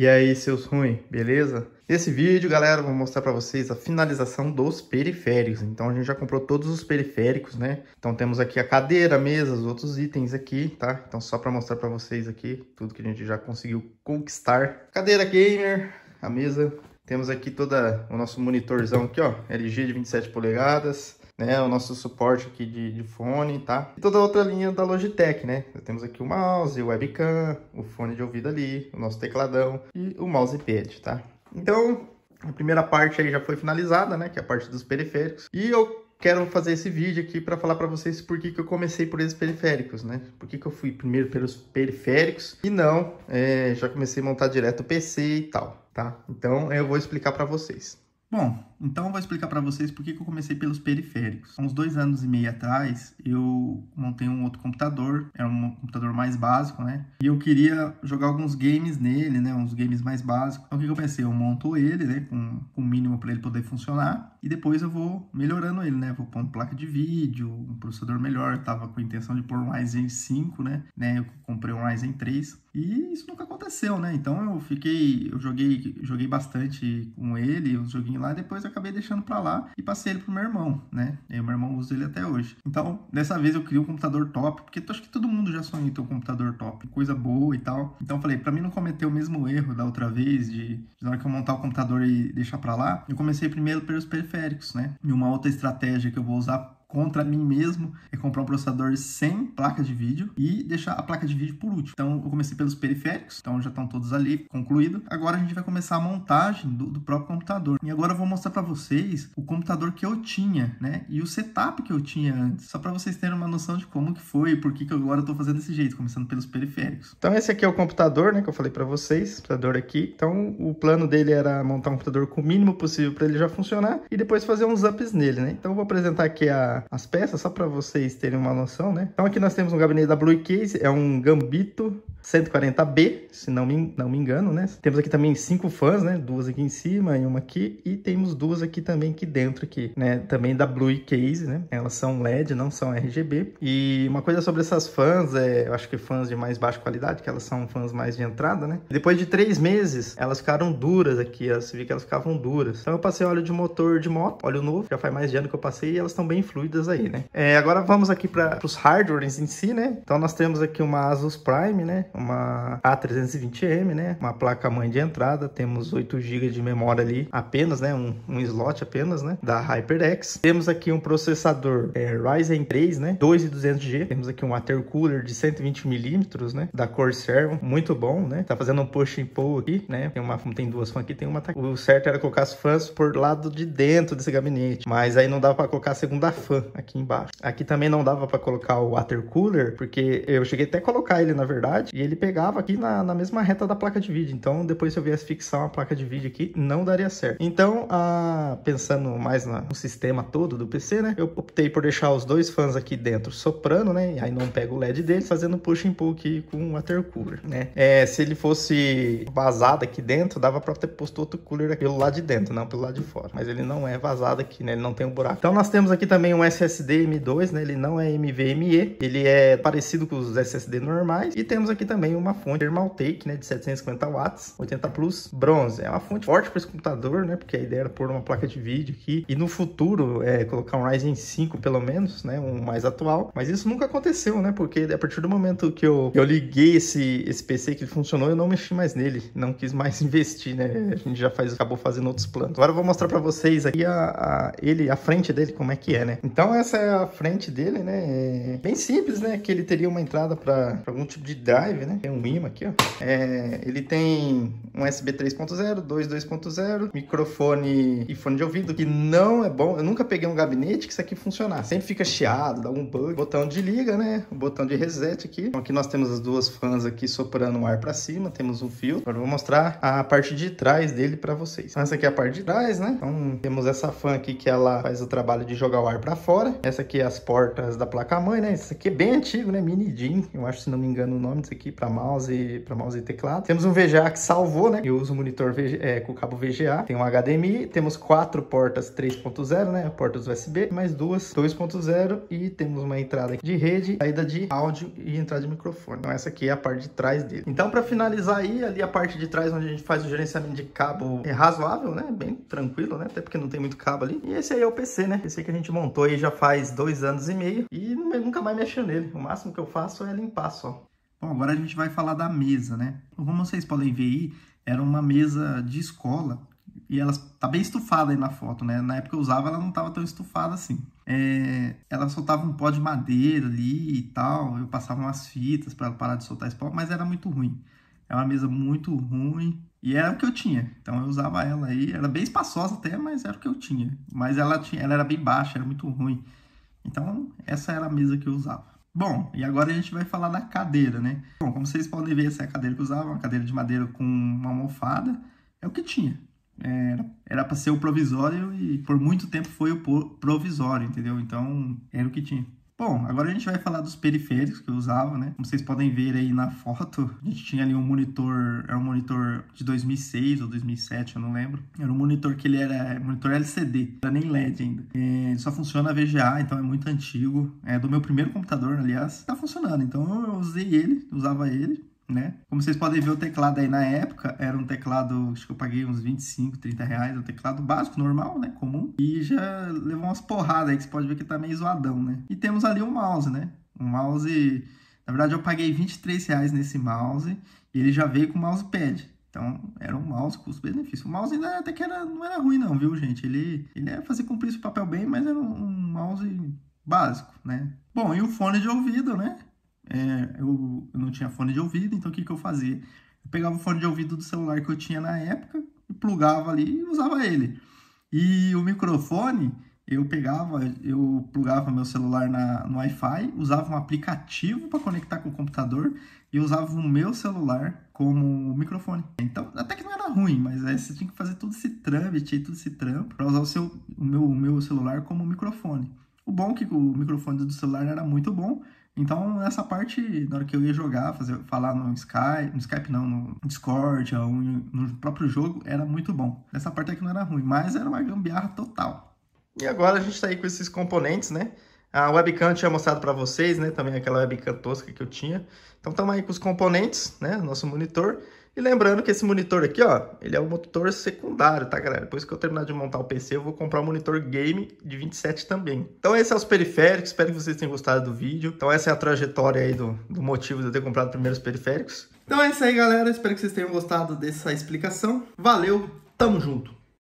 E aí, seus ruins, beleza? Nesse vídeo, galera, vou mostrar para vocês a finalização dos periféricos. Então, a gente já comprou todos os periféricos, né? Então, temos aqui a cadeira, a mesa, os outros itens aqui, tá? Então, só para mostrar para vocês aqui tudo que a gente já conseguiu conquistar. Cadeira gamer, a mesa. Temos aqui todo o nosso monitorzão aqui, ó. LG de 27 polegadas né, o nosso suporte aqui de, de, fone, tá? E toda a outra linha da Logitech, né? temos aqui o mouse, o webcam, o fone de ouvido ali, o nosso tecladão e o mousepad, tá? Então, a primeira parte aí já foi finalizada, né? Que é a parte dos periféricos. E eu quero fazer esse vídeo aqui para falar para vocês por que, que eu comecei por esses periféricos, né? Por que, que eu fui primeiro pelos periféricos e não é, já comecei a montar direto o PC e tal, tá? Então, eu vou explicar para vocês. Bom, então eu vou explicar para vocês por que eu comecei pelos periféricos. Há uns dois anos e meio atrás, eu montei um outro computador, era é um computador mais básico, né? E eu queria jogar alguns games nele, né? Uns games mais básicos. Então o que eu pensei? Eu monto ele, né? Com, o mínimo para ele poder funcionar. E depois eu vou melhorando ele, né? Vou pondo placa de vídeo, um processador melhor. Eu tava com a intenção de pôr um Ryzen 5, né? né? Eu comprei um Ryzen 3. E isso nunca aconteceu, né? Então eu fiquei, eu joguei, joguei bastante com ele, os joguinhos lá, e depois acabei deixando para lá e passei ele pro meu irmão, né? E meu irmão usa ele até hoje. Então, dessa vez eu criei um computador top, porque acho que todo mundo já sonhou em ter um computador top, coisa boa e tal. Então eu falei, para mim não cometer o mesmo erro da outra vez de, de na hora que eu montar o computador e deixar para lá, eu comecei primeiro pelos periféricos, né? E uma outra estratégia que eu vou usar contra mim mesmo é comprar um processador sem placa de vídeo e deixar a placa de vídeo por último. Então eu comecei pelos periféricos, então já estão todos ali, concluído. Agora a gente vai começar a montagem do, do próprio computador. E agora eu vou mostrar para vocês o computador que eu tinha, né? E o setup que eu tinha antes, só para vocês terem uma noção de como que foi e por que, que agora eu tô fazendo desse jeito, começando pelos periféricos. Então esse aqui é o computador, né, que eu falei para vocês, computador aqui. Então o plano dele era montar um computador com o mínimo possível para ele já funcionar e depois fazer uns ups nele, né? Então eu vou apresentar aqui a as peças, só para vocês terem uma noção, né? Então aqui nós temos um gabinete da Blue Case, é um Gambito 140B, se não me, não me engano, né? Temos aqui também cinco fãs, né? Duas aqui em cima e uma aqui. E temos duas aqui também aqui dentro aqui, né? Também da Blue Case, né? Elas são LED, não são RGB. E uma coisa sobre essas fãs, é, eu acho que fãs de mais baixa qualidade, que elas são fãs mais de entrada, né? Depois de três meses, elas ficaram duras aqui. Você viu que elas ficavam duras. Então eu passei óleo de motor de moto, óleo novo. Já faz mais de ano que eu passei e elas estão bem fluidas dúvidas aí, né? É, agora vamos aqui para os hardwares em si, né? Então nós temos aqui uma Asus Prime, né? Uma A320M, né? Uma placa-mãe de entrada, temos 8 GB de memória ali apenas, né? Um, um slot apenas, né? Da HyperX. Temos aqui um processador é, Ryzen 3, né? 2200G. Temos aqui um water cooler de 120mm, né? Da Corsair, muito bom, né? Tá fazendo um push and pull aqui, né? Tem, uma, tem duas fãs aqui, tem uma... Tá, o certo era colocar as fãs por lado de dentro desse gabinete, mas aí não dava para colocar a segunda fã, aqui embaixo. Aqui também não dava para colocar o water cooler, porque eu cheguei até a colocar ele, na verdade, e ele pegava aqui na, na mesma reta da placa de vídeo. Então, depois se eu viesse fixar uma placa de vídeo aqui, não daria certo. Então, a, pensando mais na, no sistema todo do PC, né? Eu optei por deixar os dois fãs aqui dentro soprando, né? E aí não pega o LED dele, fazendo push and pull aqui com o water cooler, né? É, se ele fosse vazado aqui dentro, dava para ter posto outro cooler aqui pelo lado de dentro, não pelo lado de fora. Mas ele não é vazado aqui, né? Ele não tem um buraco. Então, nós temos aqui também um SSD M2, né? Ele não é MVME, ele é parecido com os SSD normais. E temos aqui também uma fonte Thermaltake, né? De 750 watts, 80 Plus, bronze. É uma fonte forte para esse computador, né? Porque a ideia era pôr uma placa de vídeo aqui e no futuro é, colocar um Ryzen 5 pelo menos, né? Um mais atual. Mas isso nunca aconteceu, né? Porque a partir do momento que eu, eu liguei esse, esse PC que funcionou, eu não mexi mais nele. Não quis mais investir, né? A gente já faz, acabou fazendo outros planos. Agora eu vou mostrar para vocês aqui a, a, ele, a frente dele, como é que é, né? Então, então essa é a frente dele, né? É bem simples, né? Que ele teria uma entrada para algum tipo de drive, né? Tem um imã aqui, ó. É, ele tem um USB 3.0, 2 2.0, microfone e fone de ouvido, que não é bom. Eu nunca peguei um gabinete que isso aqui funcionar. Sempre fica chiado, dá um bug. Botão de liga, né? O botão de reset aqui. Então aqui nós temos as duas fãs aqui soprando o ar para cima, temos um fio. Agora eu vou mostrar a parte de trás dele para vocês. Então, essa aqui é a parte de trás, né? Então temos essa fã aqui que ela faz o trabalho de jogar o ar para fora fora. Essa aqui é as portas da placa-mãe, né? Isso aqui é bem antigo, né? Mini DIN, eu acho, se não me engano, o nome disso aqui, para mouse, para mouse e teclado. Temos um VGA que salvou, né? Eu uso o monitor VG, é, com cabo VGA. Tem um HDMI, temos quatro portas 3.0, né? Portas USB, mais duas 2.0 e temos uma entrada de rede, saída de áudio e entrada de microfone. Então essa aqui é a parte de trás dele. Então para finalizar aí, ali a parte de trás onde a gente faz o gerenciamento de cabo é razoável, né? Bem tranquilo, né? Até porque não tem muito cabo ali. E esse aí é o PC, né? Esse aí que a gente montou aí já faz dois anos e meio e nunca mais mexeu nele. O máximo que eu faço é limpar só. Bom, agora a gente vai falar da mesa, né? Como vocês podem ver aí, era uma mesa de escola e ela tá bem estufada aí na foto, né? Na época eu usava, ela não tava tão estufada assim. É, ela soltava um pó de madeira ali e tal, eu passava umas fitas para ela parar de soltar esse pó, mas era muito ruim. É uma mesa muito ruim. E era o que eu tinha. Então eu usava ela aí. Era bem espaçosa até, mas era o que eu tinha. Mas ela, tinha, ela era bem baixa, era muito ruim. Então essa era a mesa que eu usava. Bom, e agora a gente vai falar da cadeira, né? Bom, como vocês podem ver, essa é a cadeira que eu usava. Uma cadeira de madeira com uma almofada. É o que tinha. Era para ser o provisório e por muito tempo foi o provisório, entendeu? Então era o que tinha. Bom, agora a gente vai falar dos periféricos que eu usava, né? Como vocês podem ver aí na foto, a gente tinha ali um monitor, era um monitor de 2006 ou 2007, eu não lembro. Era um monitor que ele era monitor LCD, não era nem LED ainda. É, e só funciona VGA, então é muito antigo. É do meu primeiro computador, aliás. Tá funcionando, então eu usei ele, usava ele né? Como vocês podem ver, o teclado aí na época era um teclado, acho que eu paguei uns 25, 30 reais, é um teclado básico, normal, né? Comum. E já levou umas porradas aí, que você pode ver que tá meio zoadão, né? E temos ali um mouse, né? Um mouse... Na verdade, eu paguei 23 reais nesse mouse e ele já veio com mousepad. Então, era um mouse custo-benefício. O mouse ainda até que era, não era ruim não, viu, gente? Ele, ele ia é fazer cumprir esse papel bem, mas era um mouse básico, né? Bom, e o fone de ouvido, né? é, eu, eu, não tinha fone de ouvido, então o que, que eu fazia? Eu pegava o fone de ouvido do celular que eu tinha na época, e plugava ali e usava ele. E o microfone, eu pegava, eu plugava meu celular na, no Wi-Fi, usava um aplicativo para conectar com o computador e usava o meu celular como microfone. Então, até que não era ruim, mas você tinha que fazer todo esse trâmite, todo esse trampo para usar o, seu, o, meu, o meu celular como microfone. O bom é que o microfone do celular era muito bom, então, nessa parte, na hora que eu ia jogar, fazer, falar no Skype, no Skype não, no Discord, ou no próprio jogo, era muito bom. essa parte aqui não era ruim, mas era uma gambiarra total. E agora a gente está aí com esses componentes, né? A webcam eu tinha mostrado para vocês, né? Também aquela webcam tosca que eu tinha. Então, estamos aí com os componentes, né? Nosso monitor. E lembrando que esse monitor aqui, ó, ele é o monitor secundário, tá, galera? Depois que eu terminar de montar o PC, eu vou comprar um monitor game de 27 também. Então esses são é os periféricos, espero que vocês tenham gostado do vídeo. Então essa é a trajetória aí do, do motivo de eu ter comprado primeiro os periféricos. Então é isso aí, galera. Espero que vocês tenham gostado dessa explicação. Valeu, tamo junto!